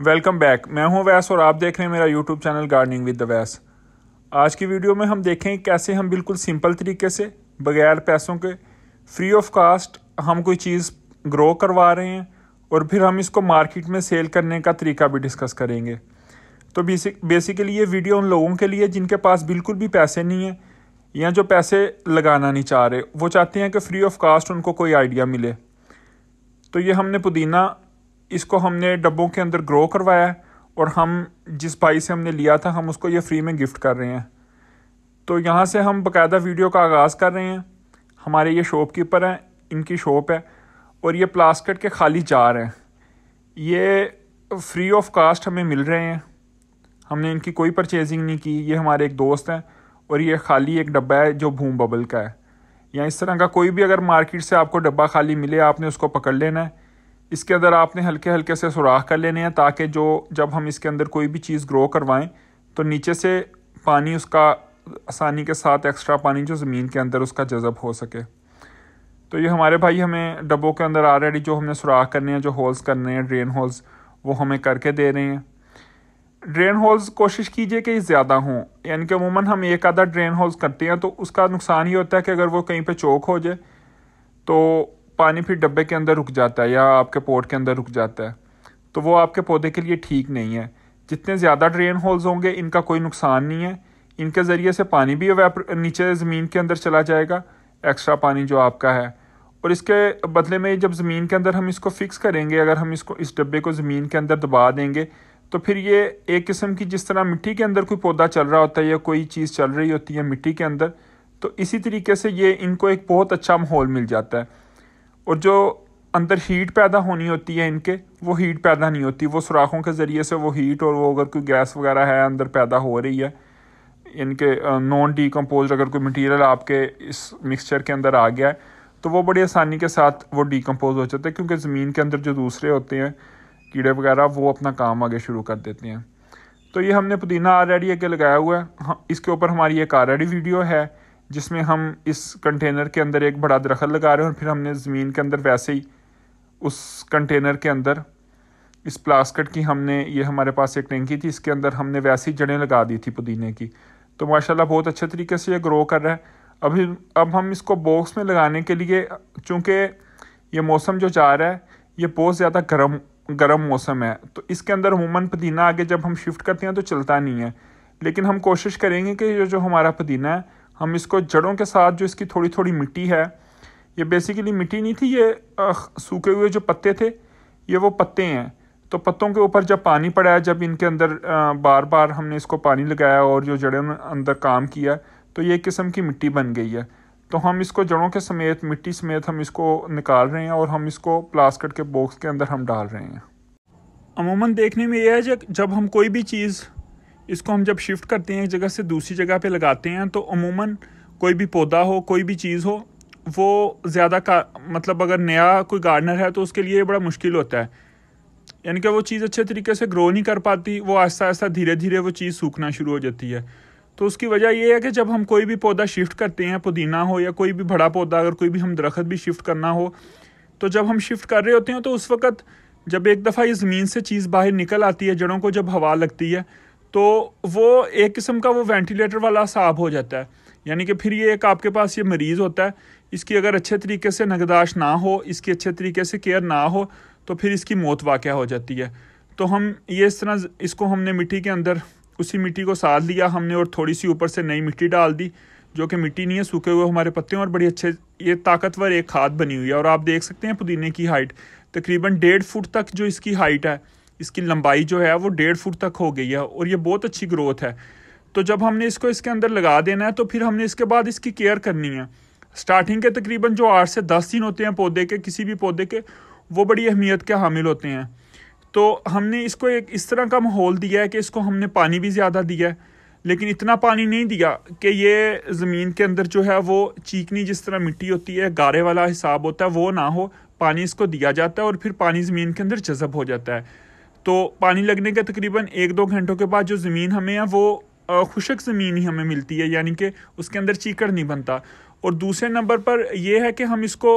welcome back मैं हूं वैस और आप देख रहे हैं मेरा YouTube channel gardening with the वैस आज की वीडियो में हम देखें कैसे हम बिल्कुल सिंपल तरीके से बगैर पैसों के फ्री ऑफ कास्ट हम कोई चीज़ ग्रो करवा रहे हैं और फिर हम इसको मार्केट में सेल करने का तरीका भी डिस्कस करेंगे तो बेसिक बेसिकली ये वीडियो उन लोगों के लिए जिनके पास बिल्कुल भी पैसे नहीं हैं या जो पैसे लगाना नहीं चाह रहे वो चाहते हैं कि फ्री ऑफ कास्ट उनको कोई आइडिया मिले तो ये हमने पुदीना इसको हमने डब्बों के अंदर ग्रो करवाया है और हम जिस भाई से हमने लिया था हम उसको ये फ्री में गिफ्ट कर रहे हैं तो यहाँ से हम बाकायदा वीडियो का आगाज़ कर रहे हैं हमारे ये शॉप कीपर हैं इनकी शॉप है और ये प्लास्टिक के खाली जार हैं ये फ्री ऑफ कास्ट हमें मिल रहे हैं हमने इनकी कोई परचेजिंग नहीं की ये हमारे एक दोस्त हैं और ये खाली एक डब्बा है जो भूम बबल का है या इस तरह का कोई भी अगर मार्केट से आपको डब्बा खाली मिले आपने उसको पकड़ लेना है इसके अंदर आपने हल्के हल्के से सुराख कर लेने हैं ताकि जो जब हम इसके अंदर कोई भी चीज़ ग्रो करवाएं तो नीचे से पानी उसका आसानी के साथ एक्स्ट्रा पानी जो ज़मीन के अंदर उसका जज़ब हो सके तो ये हमारे भाई हमें डब्बों के अंदर ऑलरेडी जो हमने सुराख करने हैं जो होल्स करने हैं ड्रेन होल्स वो हमें करके दे रहे हैं ड्रेन होल्स कोशिश कीजिए कि ज़्यादा हों यानी कि अमूमन हम एक आधा ड्रेन होल्स करते हैं तो उसका नुकसान ये होता है कि अगर वो कहीं पर चौक हो जाए तो पानी फिर डब्बे के अंदर रुक जाता है या आपके पोर्ट के अंदर रुक जाता है तो वो आपके पौधे के लिए ठीक नहीं है जितने ज़्यादा ड्रेन होल्स होंगे इनका कोई नुकसान नहीं है इनके ज़रिए से पानी भी नीचे ज़मीन के अंदर चला जाएगा एक्स्ट्रा पानी जो आपका है और इसके बदले में जब ज़मीन के अंदर हम इसको फिक्स करेंगे अगर हम इसको इस डब्बे को ज़मीन के अंदर दबा देंगे तो फिर ये एक किस्म की जिस तरह मिट्टी के अंदर कोई पौधा चल रहा होता है या कोई चीज़ चल रही होती है मिट्टी के अंदर तो इसी तरीके से ये इनको एक बहुत अच्छा माहौल मिल जाता है और जो अंदर हीट पैदा होनी होती है इनके वो हीट पैदा नहीं होती वो सुराखों के ज़रिए से वो हीट और वो अगर कोई गैस वगैरह है अंदर पैदा हो रही है इनके नॉन कम्पोज अगर कोई मटेरियल आपके इस मिक्सचर के अंदर आ गया है तो वो बड़ी आसानी के साथ वो डीकम्पोज हो जाते हैं क्योंकि ज़मीन के अंदर जो दूसरे होते हैं कीड़े वगैरह वो अपना काम आगे शुरू कर देते हैं तो ये हमने पुदीना आर आगे लगाया हुआ है इसके ऊपर हमारी एक आर वीडियो है जिसमें हम इस कंटेनर के अंदर एक बड़ा दरख्त लगा रहे हैं और फिर हमने ज़मीन के अंदर वैसे ही उस कंटेनर के अंदर इस प्लास्कट की हमने ये हमारे पास एक टेंकी थी इसके अंदर हमने वैसे ही जड़ें लगा दी थी पुदीने की तो माशाल्लाह बहुत अच्छे तरीके से ये ग्रो कर रहा है अभी अब हम इसको बॉक्स में लगाने के लिए चूँकि ये मौसम जो जा रहा है ये बहुत ज़्यादा गर्म गर्म मौसम है तो इसके अंदर अमूमन पुदीना आगे जब हम शिफ्ट करते हैं तो चलता नहीं है लेकिन हम कोशिश करेंगे कि जो जो हमारा पुदीना है हम इसको जड़ों के साथ जो इसकी थोड़ी थोड़ी मिट्टी है ये बेसिकली मिट्टी नहीं थी ये सूखे हुए जो पत्ते थे ये वो पत्ते हैं तो पत्तों के ऊपर जब पानी पड़ा है जब इनके अंदर बार बार हमने इसको पानी लगाया और जो जड़ों में अंदर काम किया तो ये किस्म की मिट्टी बन गई है तो हम इसको जड़ों के समेत मिट्टी समेत हम इसको निकाल रहे हैं और हम इसको प्लास्टिक के बॉक्स के अंदर हम डाल रहे हैं अमूमन देखने में यह है जब हम कोई भी चीज़ इसको हम जब शिफ्ट करते हैं एक जगह से दूसरी जगह पे लगाते हैं तो अमूमन कोई भी पौधा हो कोई भी चीज़ हो वो ज़्यादा का मतलब अगर नया कोई गार्डनर है तो उसके लिए बड़ा मुश्किल होता है यानी कि वो चीज़ अच्छे तरीके से ग्रो नहीं कर पाती वो आस्ता आस्ता धीरे धीरे वो चीज़ सूखना शुरू हो जाती है तो उसकी वजह यह है कि जब हम कोई भी पौधा शिफ्ट करते हैं पुदीना हो या कोई भी बड़ा पौधा अगर कोई भी हम दरख्त भी शिफ्ट करना हो तो जब हम शिफ्ट कर रहे होते हैं तो उस वक़्त जब एक दफ़ा ये ज़मीन से चीज़ बाहर निकल आती है जड़ों को जब हवा लगती है तो वो एक किस्म का वो वेंटिलेटर वाला साफ हो जाता है यानी कि फिर ये एक आपके पास ये मरीज़ होता है इसकी अगर अच्छे तरीके से नगदाश ना हो इसकी अच्छे तरीके से केयर ना हो तो फिर इसकी मौत वाक़ हो जाती है तो हम ये इस तरह इसको हमने मिट्टी के अंदर उसी मिट्टी को साथ लिया हमने और थोड़ी सी ऊपर से नई मिट्टी डाल दी जो कि मिट्टी नहीं है सूखे हुए हमारे पत्ते और बड़ी अच्छे ये ताकतवर एक खाद बनी हुई है और आप देख सकते हैं पुदीने की हाइट तकरीबन डेढ़ फुट तक जो इसकी हाइट है इसकी लंबाई जो है वो डेढ़ फुट तक हो गई है और ये बहुत अच्छी ग्रोथ है तो जब हमने इसको इसके अंदर लगा देना है तो फिर हमने इसके बाद इसकी केयर करनी है स्टार्टिंग के तकरीबन जो आठ से दस दिन होते हैं पौधे के किसी भी पौधे के वो बड़ी अहमियत के हामिल होते हैं तो हमने इसको एक इस तरह का माहौल दिया है कि इसको हमने पानी भी ज़्यादा दिया है लेकिन इतना पानी नहीं दिया कि ये ज़मीन के अंदर जो है वो चीकनी जिस तरह मिट्टी होती है गारे वाला हिसाब होता है वो ना हो पानी इसको दिया जाता है और फिर पानी ज़मीन के अंदर जज़ब हो जाता है तो पानी लगने के तकरीबन एक दो घंटों के बाद जो ज़मीन हमें है वो खुशक ज़मीन ही हमें मिलती है यानी कि उसके अंदर चीकड़ नहीं बनता और दूसरे नंबर पर यह है कि हम इसको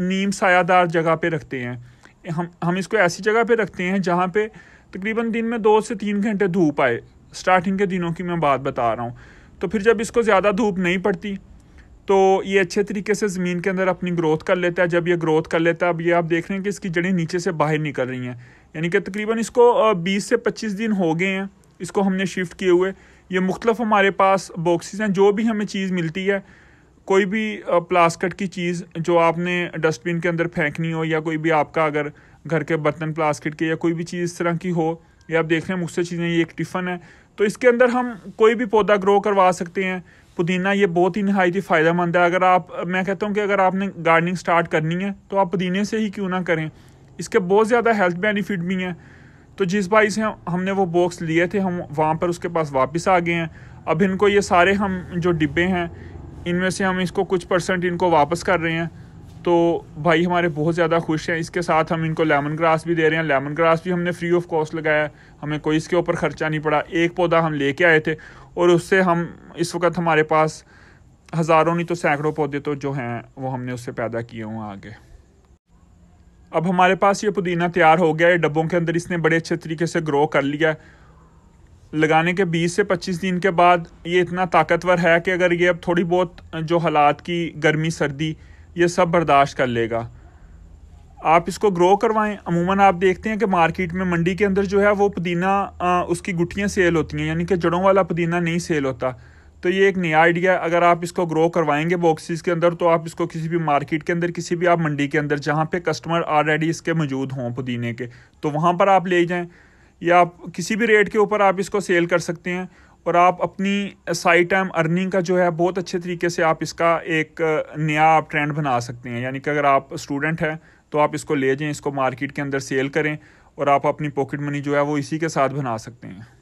नीम सायादार जगह पे रखते हैं हम हम इसको ऐसी जगह पे रखते हैं जहाँ पे तकरीबन दिन में दो से तीन घंटे धूप आए स्टार्टिंग के दिनों की मैं बात बता रहा हूँ तो फिर जब इसको ज़्यादा धूप नहीं पड़ती तो ये अच्छे तरीके से ज़मीन के अंदर अपनी ग्रोथ कर लेता है जब ये ग्रोथ कर लेता है अब ये आप देख रहे हैं कि इसकी जड़ें नीचे से बाहर निकल रही हैं यानी कि तकरीबन इसको बीस से पच्चीस दिन हो गए हैं इसको हमने शिफ्ट किए हुए ये मुख्तफ हमारे पास बॉक्सेस हैं जो भी हमें चीज़ मिलती है कोई भी प्लास्कट की चीज़ जो आपने डस्टबिन के अंदर फेंकनी हो या कोई भी आपका अगर घर के बर्तन प्लास्कट के या कोई भी चीज़ इस तरह की हो या आप देख रहे हैं मुख्य चीज़ें ये एक टिफ़न है तो इसके अंदर हम कोई भी पौधा ग्रो करवा सकते हैं पुदीना ये बहुत ही नहायत ही फ़ायदेमंद है अगर आप मैं कहता हूँ कि अगर आपने गार्डनिंग स्टार्ट करनी है तो आप पुदीने से ही क्यों ना करें इसके बहुत ज़्यादा हेल्थ बेनिफिट भी हैं तो जिस भाई से हमने वो बॉक्स लिए थे हम वहाँ पर उसके पास वापस आ गए हैं अब इनको ये सारे हम जो डिब्बे हैं इनमें से हम इसको कुछ परसेंट इनको वापस कर रहे हैं तो भाई हमारे बहुत ज़्यादा खुश हैं इसके साथ हम इनको लेमन ग्रास भी दे रहे हैं लेमन ग्रास भी हमने फ्री ऑफ कॉस्ट लगाया हमें कोई इसके ऊपर ख़र्चा नहीं पड़ा एक पौधा हम लेके आए थे और उससे हम इस वक्त हमारे पास हज़ारों नहीं तो सैकड़ों पौधे तो जो हैं वो हमने उससे पैदा किए हुए आगे अब हमारे पास ये पुदीना तैयार हो गया है डब्बों के अंदर इसने बड़े अच्छे तरीके से ग्रो कर लिया है लगाने के 20 से 25 दिन के बाद ये इतना ताकतवर है कि अगर ये अब थोड़ी बहुत जो हालात की गर्मी सर्दी ये सब बर्दाश्त कर लेगा आप इसको ग्रो करवाएं अमूमन आप देखते हैं कि मार्केट में मंडी के अंदर जो है वो पुदीना उसकी गुटियाँ सेल होती हैं यानी कि जड़ों वाला पुदीना नहीं सेल होता तो ये एक नया आइडिया है अगर आप इसको ग्रो करवाएंगे बॉक्सेस के अंदर तो आप इसको किसी भी मार्केट के अंदर किसी भी आप मंडी के अंदर जहाँ पे कस्टमर ऑलरेडी इसके मौजूद हों पुदीने के तो वहाँ पर आप ले जाएं या आप किसी भी रेट के ऊपर आप इसको सेल कर सकते हैं और आप अपनी साइड टाइम अर्निंग का जो है बहुत अच्छे तरीके से आप इसका एक नया आप ट्रेंड बना सकते हैं यानी कि अगर आप स्टूडेंट हैं तो आप इसको ले जाएँ इसको मार्केट के अंदर सेल करें और आप अपनी पॉकेट मनी जो है वो इसी के साथ बना सकते हैं